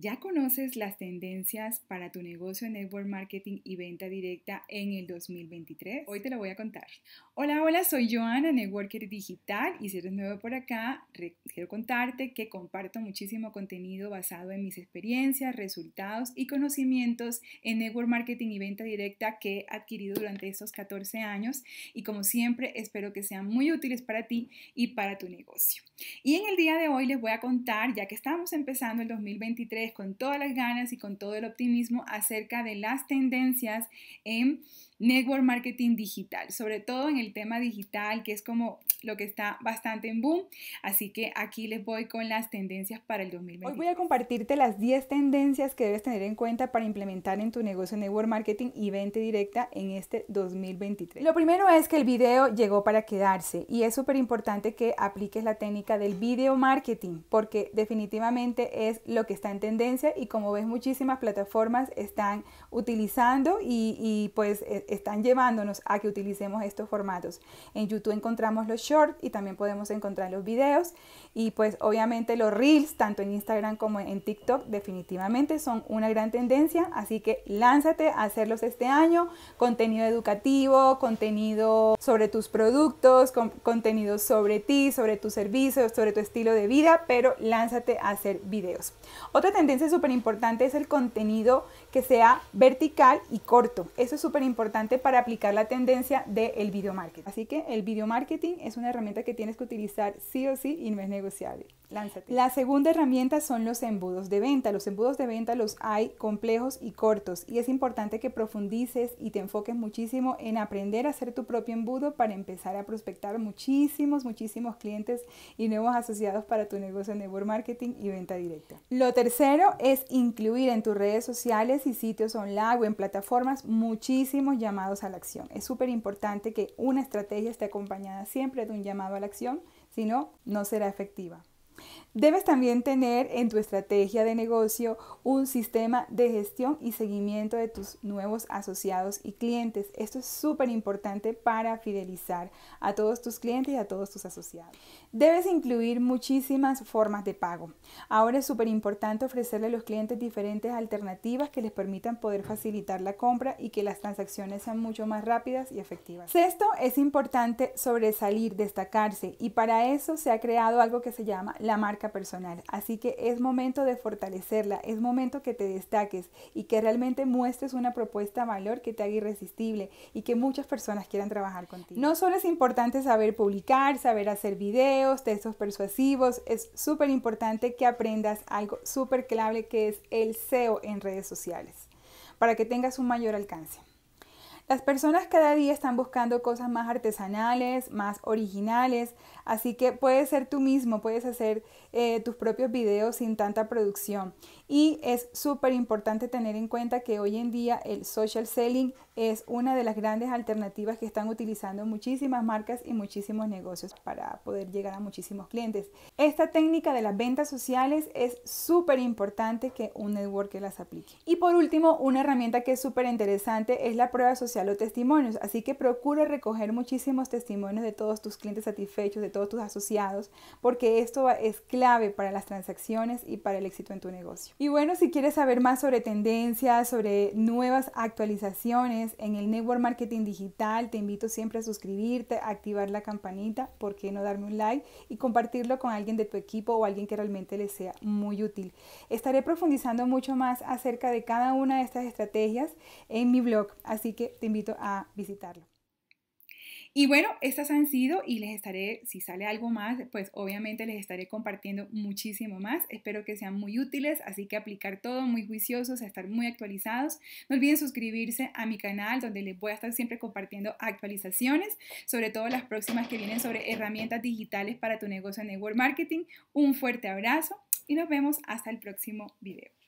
¿Ya conoces las tendencias para tu negocio en network marketing y venta directa en el 2023? Hoy te lo voy a contar. Hola, hola, soy Joana, networker digital y si eres nuevo por acá, quiero contarte que comparto muchísimo contenido basado en mis experiencias, resultados y conocimientos en network marketing y venta directa que he adquirido durante estos 14 años y como siempre espero que sean muy útiles para ti y para tu negocio. Y en el día de hoy les voy a contar, ya que estamos empezando el 2023, con todas las ganas y con todo el optimismo acerca de las tendencias en network marketing digital, sobre todo en el tema digital, que es como lo que está bastante en boom. Así que aquí les voy con las tendencias para el 2020. Hoy voy a compartirte las 10 tendencias que debes tener en cuenta para implementar en tu negocio network marketing y venta directa en este 2023. Lo primero es que el video llegó para quedarse y es súper importante que apliques la técnica del video marketing porque definitivamente es lo que está en y como ves muchísimas plataformas están utilizando y, pues e, están llevándonos a que utilicemos estos formatos. En YouTube encontramos los shorts y también podemos encontrar los videos y pues obviamente los reels tanto en Instagram como en TikTok definitivamente son una gran tendencia, así que lánzate a hacerlos este año, contenido educativo, contenido sobre tus productos, contenido sobre ti, sobre tus servicios, sobre tu estilo de vida, pero lánzate a hacer videos. Otra tendencia tendencia súper importante es el contenido que sea vertical y corto. Eso es súper importante para aplicar la tendencia del de video marketing. Así que el video marketing es una herramienta que tienes que utilizar sí o sí y no es negociable. La segunda herramienta son los embudos de venta. Los embudos de venta los hay complejos y cortos y es importante que profundices y te enfoques muchísimo en aprender a hacer tu propio embudo para empezar a prospectar muchísimos, muchísimos clientes y nuevos asociados para tu negocio en network marketing y venta directa. Lo tercero es incluir en tus redes sociales y sitios online o en plataformas muchísimos llamados a la acción. Es súper importante que una estrategia esté acompañada siempre de un llamado a la acción, si no, no será efectiva. Debes también tener en tu estrategia de negocio un sistema de gestión y seguimiento de tus nuevos asociados y clientes. Esto es súper importante para fidelizar a todos tus clientes y a todos tus asociados. Debes incluir muchísimas formas de pago. Ahora es súper importante ofrecerle a los clientes diferentes alternativas que les permitan poder facilitar la compra y que las transacciones sean mucho más rápidas y efectivas. Sexto, es importante sobresalir, destacarse y para eso se ha creado algo que se llama la marca personal. Así que es momento de fortalecerla, es momento que te destaques y que realmente muestres una propuesta valor que te haga irresistible y que muchas personas quieran trabajar contigo. No solo es importante saber publicar, saber hacer videos, textos persuasivos, es súper importante que aprendas algo súper clave que es el SEO en redes sociales para que tengas un mayor alcance. Las personas cada día están buscando cosas más artesanales, más originales, así que puedes ser tú mismo, puedes hacer eh, tus propios videos sin tanta producción. Y es súper importante tener en cuenta que hoy en día el social selling es una de las grandes alternativas que están utilizando muchísimas marcas y muchísimos negocios para poder llegar a muchísimos clientes. Esta técnica de las ventas sociales es súper importante que un networker las aplique. Y por último, una herramienta que es súper interesante es la prueba social los testimonios. Así que procura recoger muchísimos testimonios de todos tus clientes satisfechos, de todos tus asociados, porque esto es clave para las transacciones y para el éxito en tu negocio. Y bueno, si quieres saber más sobre tendencias, sobre nuevas actualizaciones en el network marketing digital, te invito siempre a suscribirte, activar la campanita, ¿por qué no darme un like y compartirlo con alguien de tu equipo o alguien que realmente le sea muy útil? Estaré profundizando mucho más acerca de cada una de estas estrategias en mi blog, así que te invito a visitarlo. Y bueno, estas han sido y les estaré, si sale algo más, pues obviamente les estaré compartiendo muchísimo más. Espero que sean muy útiles, así que aplicar todo, muy juiciosos, estar muy actualizados. No olviden suscribirse a mi canal donde les voy a estar siempre compartiendo actualizaciones, sobre todo las próximas que vienen sobre herramientas digitales para tu negocio en network marketing. Un fuerte abrazo y nos vemos hasta el próximo video.